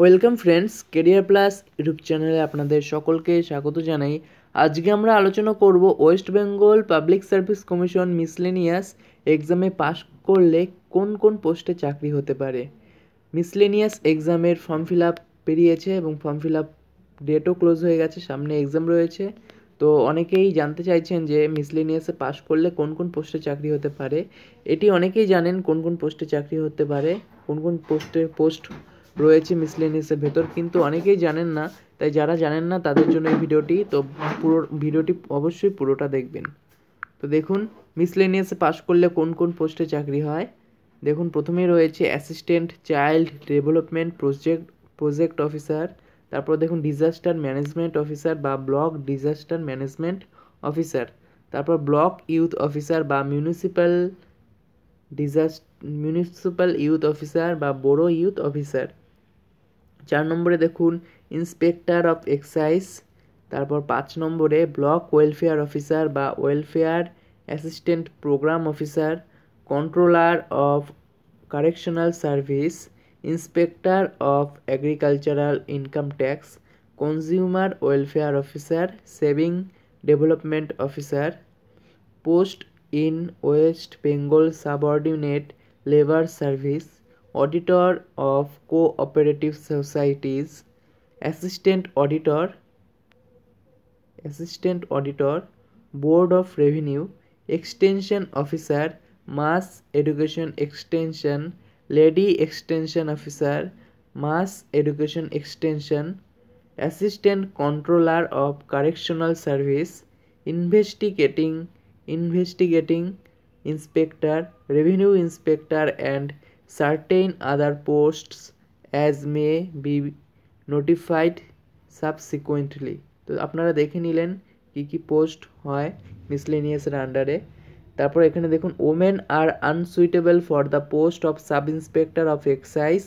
welcome friends career plus YouTube চ্যানেলে আপনাদের সকলকে স্বাগত জানাই আজকে আমরা আলোচনা করব West Bengal public service commission miscellaneous এক্সামে পাশ করলে কোন কোন পোস্টে চাকরি হতে পারে মিসলেনিয়াস এক্সামের ফর্ম ফিল আপ পেরিয়েছে এবং ফর্ম ফিল আপ ডেটও ক্লোজ হয়ে গেছে সামনে এক্সাম রয়েছে তো অনেকেই জানতে চাইছেন যে মিসলেনিয়াসে পাশ করলে কোন কোন পোস্টে চাকরি হতে পারে এটি অনেকেই জানেন কোন কোন পোস্টে চাকরি হতে পারে কোন কোন পোস্টে পোস্ট রয়েছে মিসলেনিয়াসের ভেতর কিন্তু অনেকেই জানেন না তাই যারা জানেন না তাদের জন্য এই ভিডিওটি তো পুরো ভিডিওটি অবশ্যই পুরোটা দেখবেন তো দেখুন মিসলেনিয়াসে পাশ করলে কোন কোন পোস্টে চাকরি হয় দেখুন প্রথমে রয়েছে assistant child development project project officer তারপর দেখুন ডিজাস্টার ম্যানেজমেন্ট অফিসার বা ব্লক ডিজাস্টার ম্যানেজমেন্ট অফিসার তারপর ব্লক ইউথ অফিসার বা municipal disaster municipal youth officer বা বড়ো ইউথ অফিসার চার নম্বরে দেখুন ইন্সপেক্টর অফ এক্সাইজ তারপর পাঁচ নম্বরে ব্লক ওয়েলফেয়ার অফিসার বা welfare assistant programme officer controller of correctional service inspector of agricultural income tax consumer welfare officer saving development officer post in West Bengal subordinate labour service auditor of cooperative societies assistant auditor assistant auditor board of revenue extension officer mass education extension lady extension officer mass education extension assistant controller of correctional service investigating investigating inspector revenue inspector and certain other posts as may be notified subsequently তো আপনারা দেখে নিলেন কি কি post হয় মিসলেনিয়াসের আন্ডারে তারপর এখানে দেখুন women are unsuitable for the post of sub inspector of excise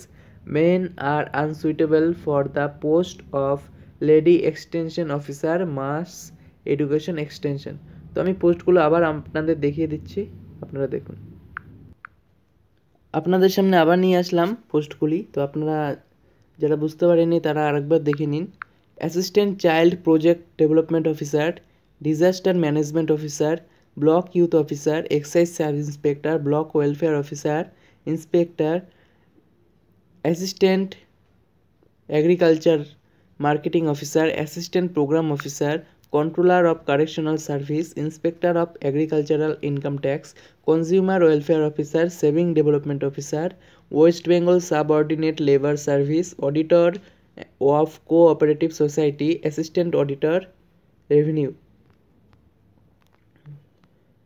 men are unsuitable for the post of lady extension officer mass education extension তো আমি পোস্টগুলো আবার আপনাদের দেখিয়ে দিচ্ছি আপনারা দেখুন আপনাদের সামনে আবার নিয়ে আসলাম পোস্টগুলি তো আপনারা যারা বুঝতে পারেননি তারা আরেকবার দেখে নিন assistant child project development officer disaster management officer block youth officer excise sub inspector block welfare officer inspector assistant agriculture marketing officer assistant programme officer controller of correctional service inspector of agricultural income tax consumer welfare officer saving development officer West Bengal subordinate labour service auditor of cooperative society assistant auditor revenue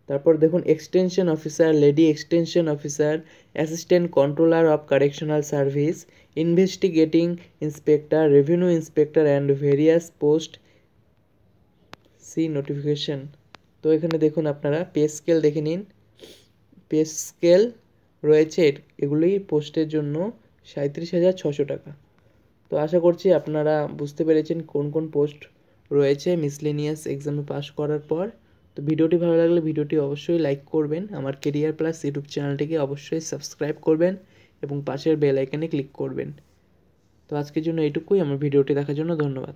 তারপর দেখুন extension officer lady extension officer assistant controller of correctional service investigating inspector revenue inspector and various post see notification তো এখানে দেখুন আপনারা pay scale দেখে নিন pay scale রয়েছে এগুলি পোস্টের জন্য সাঁত্রিশ হাজার ছশো টাকা তো আশা করছি আপনারা বুঝতে পেরেছেন কোন কোন পোস্ট রয়েছে মিসলেনিয়াস এক্সামে পাস করার পর তো ভিডিওটি ভালো লাগলে ভিডিওটি অবশ্যই লাইক করবেন আমার কেরিয়ার প্লাস ইউটিউব চ্যানেলটিকে অবশ্যই সাবস্ক্রাইব করবেন এবং পাশের বেল আইকনে ক্লিক করবেন তো আজকের জন্য এইটুকুই আমার ভিডিওটি দেখার জন্য ধন্যবাদ